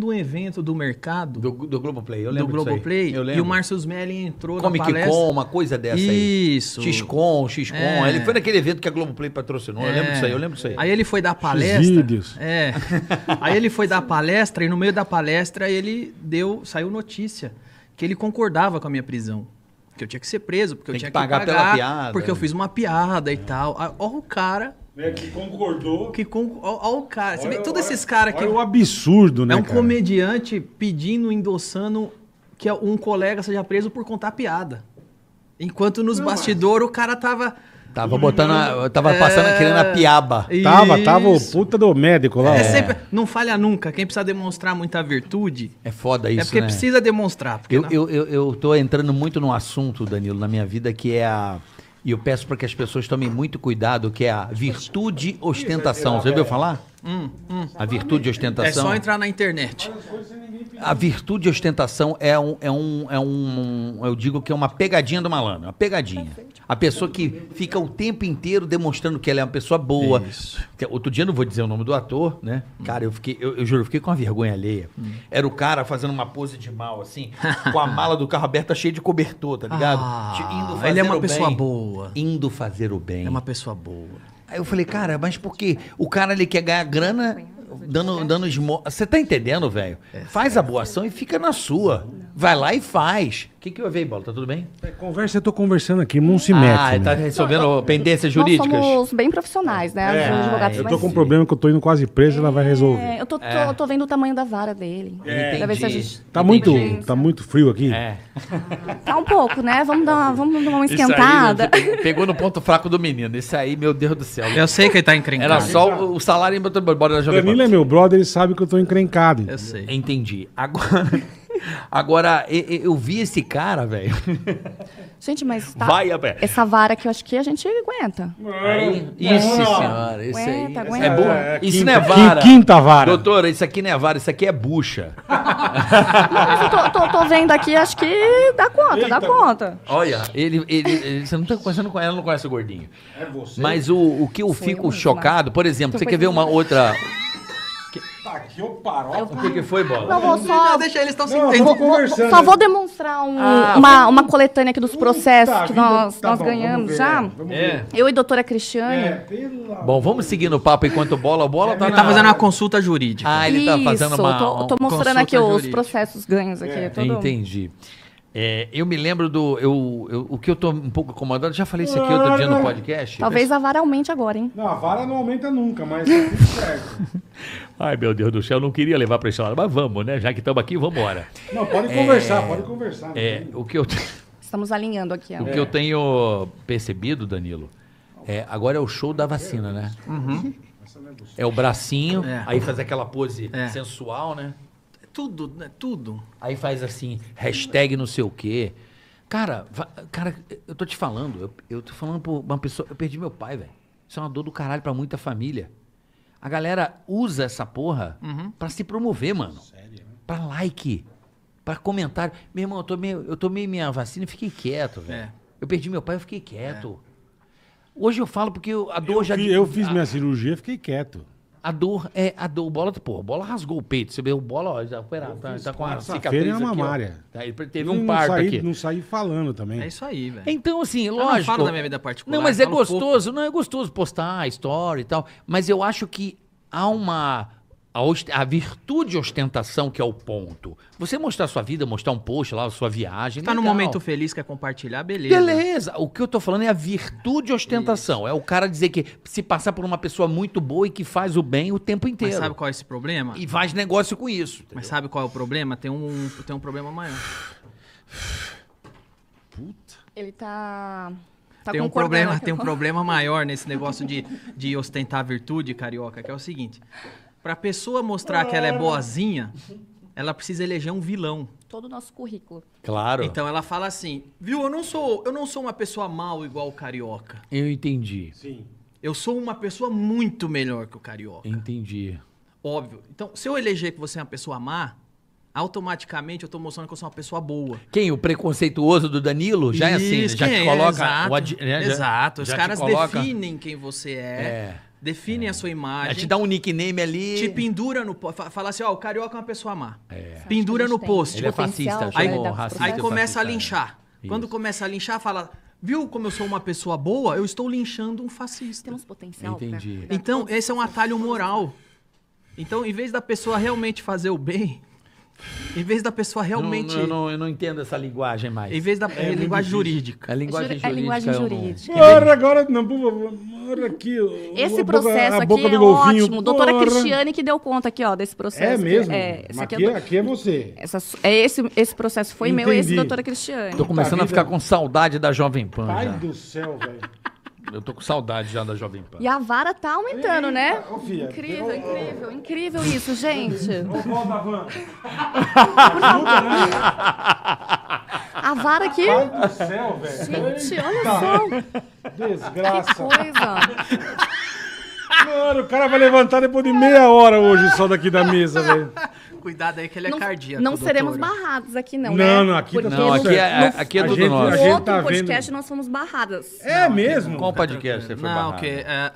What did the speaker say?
do evento do mercado. Do, do Globoplay, eu lembro. Do Globoplay. Eu lembro. E o Márcio Smelly entrou Comic na palestra. Comic Con, uma coisa dessa aí. Isso. XCon, XCon. É. Ele foi naquele evento que a Globoplay patrocinou. É. Eu lembro é. disso aí, eu lembro disso aí. Aí ele foi dar palestra. vídeos É. aí ele foi dar palestra e no meio da palestra ele deu. saiu notícia que ele concordava com a minha prisão. Que eu tinha que ser preso, porque Tem eu tinha que pagar, que pagar pela piada. Porque eu né? fiz uma piada é. e tal. Olha o cara né, que concordou. Que con... Olha o cara. Olha, todos olha, esses caras que. É um absurdo, né? É um cara? comediante pedindo, endossando que é um colega seja preso por contar piada. Enquanto nos bastidores mas... o cara tava. Tava botando, uhum. tava passando é... querendo a piaba. Isso. Tava, tava o puta do médico lá. É, é, sempre, não falha nunca. Quem precisa demonstrar muita virtude. É foda é isso. É porque né? precisa demonstrar. Porque eu, não... eu, eu, eu tô entrando muito num assunto, Danilo, na minha vida, que é a e eu peço para que as pessoas tomem muito cuidado, que é a virtude ostentação. Você ouviu falar? Hum, hum. A virtude de ostentação. É só entrar na internet. A virtude de ostentação é um, é um, é um, eu digo que é uma pegadinha do malandro, uma pegadinha. A pessoa que fica o tempo inteiro demonstrando que ela é uma pessoa boa. Isso. Outro dia não vou dizer o nome do ator, né? Hum. Cara, eu fiquei, eu, eu juro, eu fiquei com uma vergonha alheia. Hum. Era o cara fazendo uma pose de mal, assim, com a mala do carro aberta cheia de cobertor, tá ligado? Ah, ele é uma pessoa bem, boa. Indo fazer o bem. É uma pessoa boa. Aí eu falei, cara, mas por quê? O cara ele quer ganhar grana dando, dando esmola. Você tá entendendo, velho? É, Faz a é. boa ação e fica na sua. Vai lá e faz. O que, que houve Bola? Tá tudo bem? É, conversa, eu tô conversando aqui, não se mete. Ah, tá né? tá resolvendo não, pendências jurídicas. Nós somos bem profissionais, né? É, advogados eu tô com um problema que eu tô indo quase preso, é, ela vai resolver. É, eu tô, tô, é. tô, vendo o tamanho da vara dele. É. Pra ver se a gente... Tá muito, tá muito frio aqui? É. tá um pouco, né? Vamos dar uma, vamos dar uma esquentada. Aí, pegou no ponto fraco do menino. Esse aí, meu Deus do céu. Eu sei que ele tá encrencado. Era só o, salário salário em Bora Jovem Danilo é meu brother, ele sabe que eu tô encrencado. Então. Eu sei. Entendi. Agora... Agora, eu, eu vi esse cara, velho. Gente, mas tá, Vai, essa vara que eu acho que a gente aguenta. É, aí, é isso, senhora. Isso aguenta, aí. aguenta. É boa. É, é, isso quinta, não é vara. Quinta vara. Doutora, isso aqui não é vara, isso aqui é bucha. não, mas eu tô, tô, tô, vendo aqui, acho que dá conta, Eita. dá conta. Olha, ele, ele, ele, você não tá conversando com ela, não conhece o gordinho. É você. Mas o, o que eu Sim, fico chocado, por exemplo, tô você quer ver uma outra tá Aqui o paro. O que, que foi, Bola? Não, vou só... Deixa eles estão se entendendo. conversando. Só vou demonstrar um, ah, uma, vamos... uma coletânea aqui dos processos que nós, tá nós bom, ganhamos já. É. Eu e doutora Cristiane. É, Bom, vamos seguindo o papo enquanto Bola... Bola é, tá ele na... tá fazendo uma consulta jurídica. Ah, ele Isso, tá fazendo uma... Tô, tô mostrando aqui jurídica. os processos ganhos aqui. É. Todo... Entendi. Entendi. É, eu me lembro do. Eu, eu, o que eu tô um pouco incomodado, já falei isso aqui outro dia no ah. podcast. Talvez né? a vara aumente agora, hein? Não, a vara não aumenta nunca, mas é Ai, meu Deus do céu, não queria levar para esse lado, mas vamos, né? Já que estamos aqui, vamos embora. Não, pode é, conversar, pode conversar. É, né? o que eu... Estamos alinhando aqui. Ó. O que eu tenho percebido, Danilo, é, agora é o show da vacina, né? Uhum. É o bracinho, é. aí faz aquela pose é. sensual, né? Tudo, né? Tudo. Aí faz assim, hashtag não sei o quê. Cara, cara, eu tô te falando, eu, eu tô falando por uma pessoa. Eu perdi meu pai, velho. Isso é uma dor do caralho pra muita família. A galera usa essa porra uhum. pra se promover, mano. Sério? Né? Pra like, pra comentário. Meu irmão, eu tomei, eu tomei minha vacina e fiquei quieto, velho. É. Eu perdi meu pai e fiquei quieto. É. Hoje eu falo porque a dor eu já. eu fiz a... minha cirurgia e fiquei quieto. A dor é a dor. Bola, pô, bola rasgou o peito. Você vê o bola, ó, já foi, tá, tá com a tá cicatriz é uma mária. Tá, ele teve não, um parto saí, aqui. Não saí falando também. É isso aí, velho. Então, assim, lógico. Eu não falo da minha vida particular. Não, mas é gostoso. Pouco. Não, é gostoso postar a história e tal. Mas eu acho que há uma a, a virtude de ostentação que é o ponto. Você mostrar sua vida, mostrar um post lá, sua viagem. Tá no momento feliz, quer compartilhar, beleza. Beleza. O que eu tô falando é a virtude de ostentação. Isso. É o cara dizer que se passar por uma pessoa muito boa e que faz o bem o tempo inteiro. Mas sabe qual é esse problema? E faz negócio com isso. Entendeu? Mas sabe qual é o problema? Tem um, tem um problema maior. Puta. Ele tá. Tá tem um problema, né? tem um problema maior nesse negócio de, de ostentar virtude, carioca, que é o seguinte. Para a pessoa mostrar que ela é ah. boazinha, ela precisa eleger um vilão. Todo o nosso currículo. Claro. Então ela fala assim: "Viu, eu não sou, eu não sou uma pessoa mal igual o carioca. Eu entendi. Sim. Eu sou uma pessoa muito melhor que o carioca." Entendi. Óbvio. Então, se eu eleger que você é uma pessoa má, automaticamente eu tô mostrando que eu sou uma pessoa boa. Quem? O preconceituoso do Danilo? Já é assim, né? já quem é? coloca. Exato. O ad... né? Exato. Os já caras coloca... definem quem você é. é definem é. a sua é. imagem. É, te dá um nickname ali. Te pendura no. post. Fala assim, ó, o carioca é uma pessoa má. É. Pendura no post. Ele é fascista, né, aí, aí começa a né? linchar. Isso. Quando começa a linchar, fala. Viu como eu sou uma pessoa boa? Eu estou linchando um fascista. Temos potencial. Entendi. Pra... Então, esse é um atalho moral. Então, em vez da pessoa realmente fazer o bem, em vez da pessoa realmente. Não, não, eu não entendo essa linguagem mais. Em vez da é, é, é, é linguagem jurídica. É linguagem jurídica. É linguagem jurídica. Agora, agora, não, por favor. Olha aqui. Esse a processo boca, a boca aqui é ótimo. Doutora Cristiane que deu conta aqui, ó, desse processo. É mesmo? É, aqui, é, é, aqui é você. Essa, é esse, esse processo foi Entendi. meu, esse doutora Cristiane. Tô começando a, vida... Tá, a ficar com saudade da Jovem Pan. Pai já. do céu, velho. Eu tô com saudade já da Jovem Pan. E a vara tá aumentando, né? Tá, ô, incrível, eu, incrível, eu, incrível isso, gente. Ô, da van. Né? A vara aqui. Pai do céu, velho. Gente, olha só. Desgraça. Que coisa. Mano, o cara vai levantar depois de meia hora hoje só daqui da mesa, velho. Cuidado aí que ele é não, cardíaco. Não seremos doutor. barrados aqui, não. Né? Não, né? não, aqui tá não, aqui é, no, aqui é tudo gente, nosso. No outro tá podcast vendo... nós fomos barradas. É não, mesmo? Qual podcast você foi não, barrado? Não, okay, é...